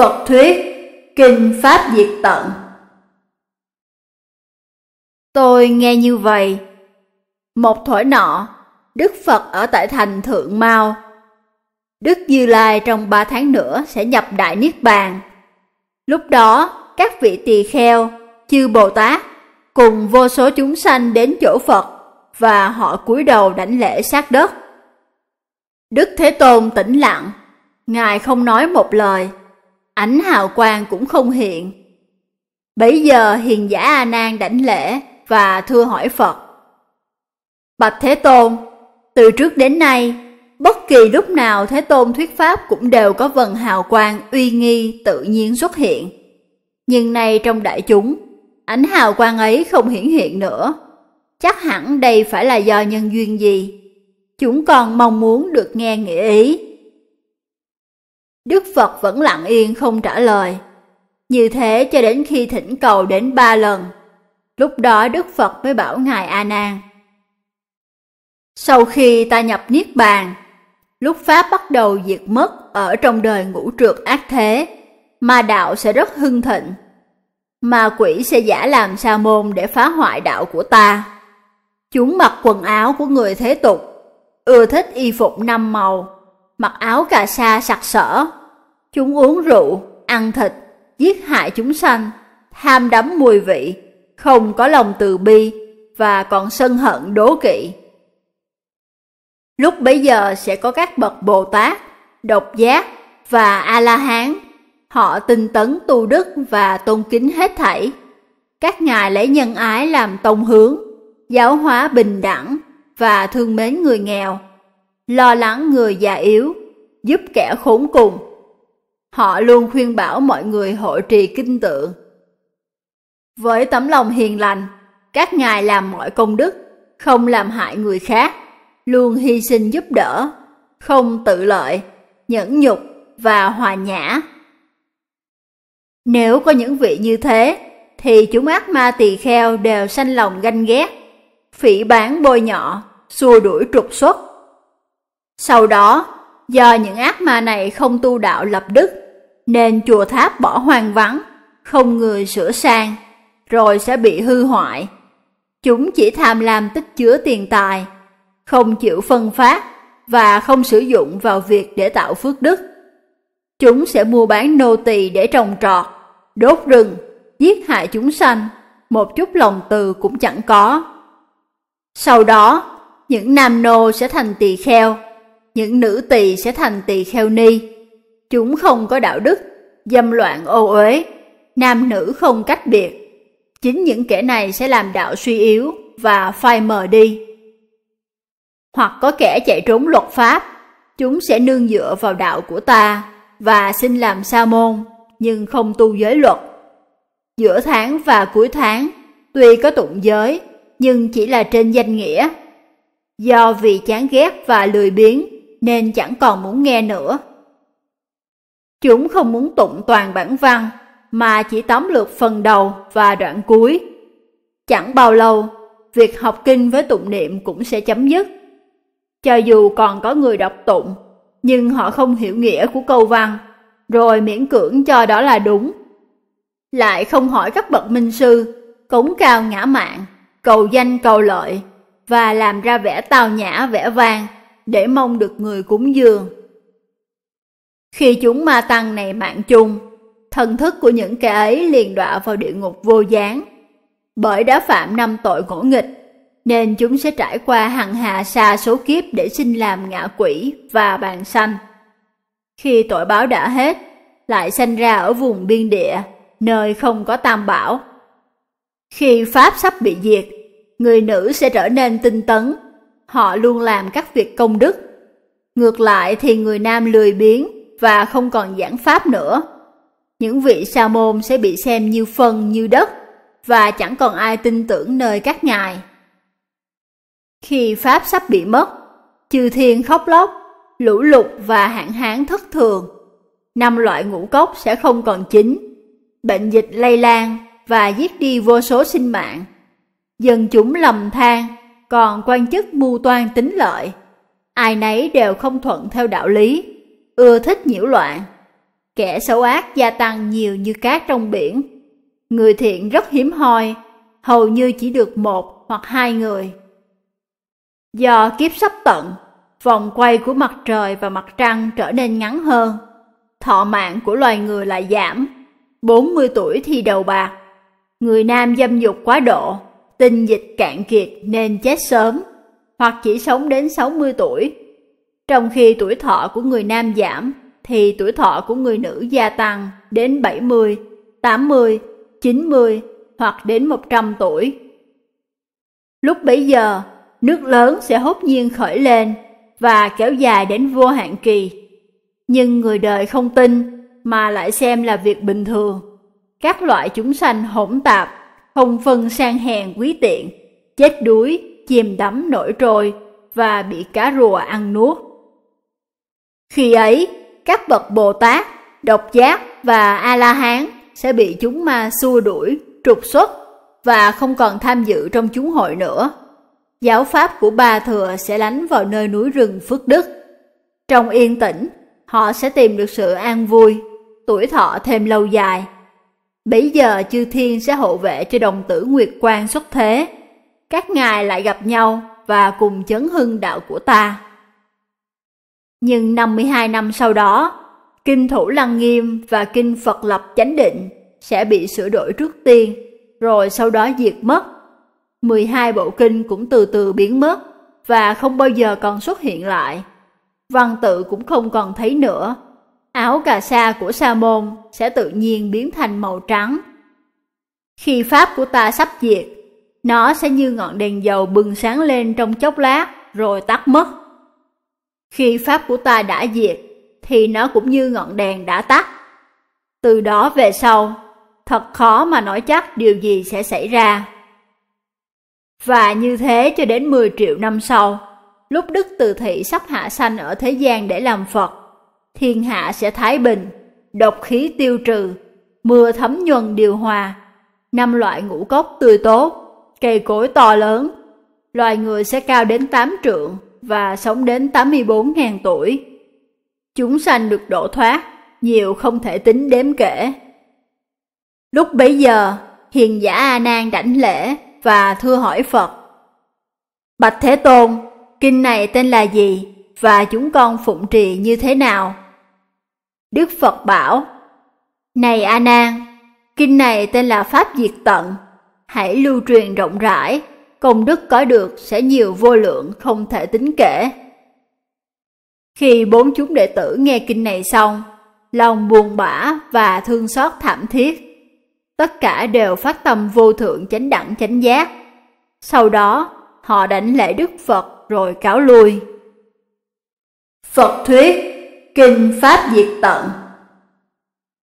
Phật Thuyết Kinh Pháp Diệt Tận Tôi nghe như vậy Một thổi nọ Đức Phật ở tại thành Thượng Mao Đức Như Lai trong ba tháng nữa sẽ nhập Đại Niết Bàn Lúc đó các vị tỳ kheo, chư Bồ Tát cùng vô số chúng sanh đến chỗ Phật và họ cúi đầu đảnh lễ sát đất. Đức Thế Tôn tĩnh lặng, Ngài không nói một lời ánh hào quang cũng không hiện. Bấy giờ hiền giả A Nan đảnh lễ và thưa hỏi Phật. Bạch Thế Tôn, từ trước đến nay, bất kỳ lúc nào Thế Tôn thuyết pháp cũng đều có vần hào quang uy nghi tự nhiên xuất hiện. Nhưng nay trong đại chúng, ánh hào quang ấy không hiển hiện nữa. Chắc hẳn đây phải là do nhân duyên gì. Chúng còn mong muốn được nghe nghĩa ý Đức Phật vẫn lặng yên không trả lời. Như thế cho đến khi thỉnh cầu đến ba lần, lúc đó Đức Phật mới bảo Ngài A Nan. Sau khi ta nhập Niết Bàn, lúc Pháp bắt đầu diệt mất ở trong đời ngũ trượt ác thế, ma đạo sẽ rất hưng thịnh. Ma quỷ sẽ giả làm sa môn để phá hoại đạo của ta. Chúng mặc quần áo của người thế tục, ưa thích y phục năm màu, mặc áo cà sa sặc sỡ. Chúng uống rượu, ăn thịt, giết hại chúng sanh, tham đắm mùi vị, không có lòng từ bi và còn sân hận đố kỵ. Lúc bấy giờ sẽ có các bậc Bồ Tát, Độc Giác và A-La-Hán. Họ tinh tấn tu đức và tôn kính hết thảy. Các ngài lấy nhân ái làm tông hướng, giáo hóa bình đẳng và thương mến người nghèo lo lắng người già yếu, giúp kẻ khốn cùng. Họ luôn khuyên bảo mọi người hộ trì kinh tượng. Với tấm lòng hiền lành, các ngài làm mọi công đức, không làm hại người khác, luôn hy sinh giúp đỡ, không tự lợi, nhẫn nhục và hòa nhã. Nếu có những vị như thế, thì chúng ác ma tỳ kheo đều sanh lòng ganh ghét, phỉ bán bôi nhọ, xua đuổi trục xuất sau đó, do những ác ma này không tu đạo lập đức, nên chùa tháp bỏ hoang vắng, không người sửa sang, rồi sẽ bị hư hoại. Chúng chỉ tham lam tích chứa tiền tài, không chịu phân phát và không sử dụng vào việc để tạo phước đức. Chúng sẽ mua bán nô tỳ để trồng trọt, đốt rừng, giết hại chúng sanh, một chút lòng từ cũng chẳng có. Sau đó, những nam nô sẽ thành tỳ kheo, những nữ tỳ sẽ thành tỳ kheo ni. Chúng không có đạo đức, dâm loạn ô uế, nam nữ không cách biệt. Chính những kẻ này sẽ làm đạo suy yếu và phai mờ đi. Hoặc có kẻ chạy trốn luật pháp, chúng sẽ nương dựa vào đạo của ta và xin làm sa môn nhưng không tu giới luật. Giữa tháng và cuối tháng tuy có tụng giới nhưng chỉ là trên danh nghĩa do vì chán ghét và lười biếng nên chẳng còn muốn nghe nữa. Chúng không muốn tụng toàn bản văn, mà chỉ tóm lược phần đầu và đoạn cuối. Chẳng bao lâu, việc học kinh với tụng niệm cũng sẽ chấm dứt. Cho dù còn có người đọc tụng, nhưng họ không hiểu nghĩa của câu văn, rồi miễn cưỡng cho đó là đúng. Lại không hỏi các bậc minh sư, cống cao ngã mạng, cầu danh cầu lợi và làm ra vẻ tào nhã vẻ vang để mong được người cúng dường. Khi chúng ma tăng này mạng chung, thần thức của những kẻ ấy liền đọa vào địa ngục vô gián. Bởi đã phạm năm tội ngỗ nghịch, nên chúng sẽ trải qua hằng hà xa số kiếp để sinh làm ngạ quỷ và bàn sanh. Khi tội báo đã hết, lại sanh ra ở vùng biên địa, nơi không có tam bảo. Khi Pháp sắp bị diệt, người nữ sẽ trở nên tinh tấn họ luôn làm các việc công đức. Ngược lại thì người nam lười biếng và không còn giảng pháp nữa. Những vị sa môn sẽ bị xem như phân như đất và chẳng còn ai tin tưởng nơi các ngài. Khi pháp sắp bị mất, chư thiên khóc lóc, lũ lụt và hạn hán thất thường. Năm loại ngũ cốc sẽ không còn chính. Bệnh dịch lây lan và giết đi vô số sinh mạng. Dân chúng lầm than còn quan chức mưu toan tính lợi. Ai nấy đều không thuận theo đạo lý, ưa thích nhiễu loạn. Kẻ xấu ác gia tăng nhiều như cát trong biển. Người thiện rất hiếm hoi, hầu như chỉ được một hoặc hai người. Do kiếp sắp tận, vòng quay của mặt trời và mặt trăng trở nên ngắn hơn. Thọ mạng của loài người lại giảm, bốn mươi tuổi thì đầu bạc. Người nam dâm dục quá độ, tinh dịch cạn kiệt nên chết sớm, hoặc chỉ sống đến 60 tuổi. Trong khi tuổi thọ của người nam giảm, thì tuổi thọ của người nữ gia tăng đến 70, 80, 90 hoặc đến 100 tuổi. Lúc bấy giờ, nước lớn sẽ hốt nhiên khởi lên và kéo dài đến vô hạn kỳ. Nhưng người đời không tin mà lại xem là việc bình thường. Các loại chúng sanh hỗn tạp không phân sang hèn quý tiện, chết đuối, chìm đắm nổi trôi và bị cá rùa ăn nuốt. Khi ấy, các bậc Bồ Tát, Độc Giác và A-La-Hán sẽ bị chúng ma xua đuổi, trục xuất và không còn tham dự trong chúng hội nữa. Giáo pháp của Ba Thừa sẽ lánh vào nơi núi rừng Phước Đức. Trong yên tĩnh, họ sẽ tìm được sự an vui, tuổi thọ thêm lâu dài. Bấy giờ chư thiên sẽ hộ vệ cho đồng tử Nguyệt Quang xuất thế. Các ngài lại gặp nhau và cùng chấn hưng đạo của ta. Nhưng 52 năm sau đó, Kinh Thủ Lăng Nghiêm và Kinh Phật Lập Chánh Định sẽ bị sửa đổi trước tiên, rồi sau đó diệt mất. 12 bộ kinh cũng từ từ biến mất và không bao giờ còn xuất hiện lại. Văn tự cũng không còn thấy nữa áo cà sa của sa môn sẽ tự nhiên biến thành màu trắng. Khi pháp của ta sắp diệt, nó sẽ như ngọn đèn dầu bừng sáng lên trong chốc lát rồi tắt mất. Khi pháp của ta đã diệt, thì nó cũng như ngọn đèn đã tắt. Từ đó về sau, thật khó mà nói chắc điều gì sẽ xảy ra. Và như thế cho đến 10 triệu năm sau, lúc Đức Từ Thị sắp hạ sanh ở thế gian để làm Phật, thiên hạ sẽ thái bình, độc khí tiêu trừ, mưa thấm nhuần điều hòa, năm loại ngũ cốc tươi tốt, cây cối to lớn, loài người sẽ cao đến 8 trượng và sống đến 84.000 tuổi. Chúng sanh được độ thoát, nhiều không thể tính đếm kể. Lúc bấy giờ, hiền giả A Nan đảnh lễ và thưa hỏi Phật: Bạch Thế Tôn, kinh này tên là gì và chúng con phụng trì như thế nào? Đức Phật bảo, Này A Nan, kinh này tên là Pháp Diệt Tận, hãy lưu truyền rộng rãi, công đức có được sẽ nhiều vô lượng không thể tính kể. Khi bốn chúng đệ tử nghe kinh này xong, lòng buồn bã và thương xót thảm thiết. Tất cả đều phát tâm vô thượng chánh đẳng chánh giác. Sau đó, họ đảnh lễ Đức Phật rồi cáo lui. Phật thuyết Kinh Pháp Diệt Tận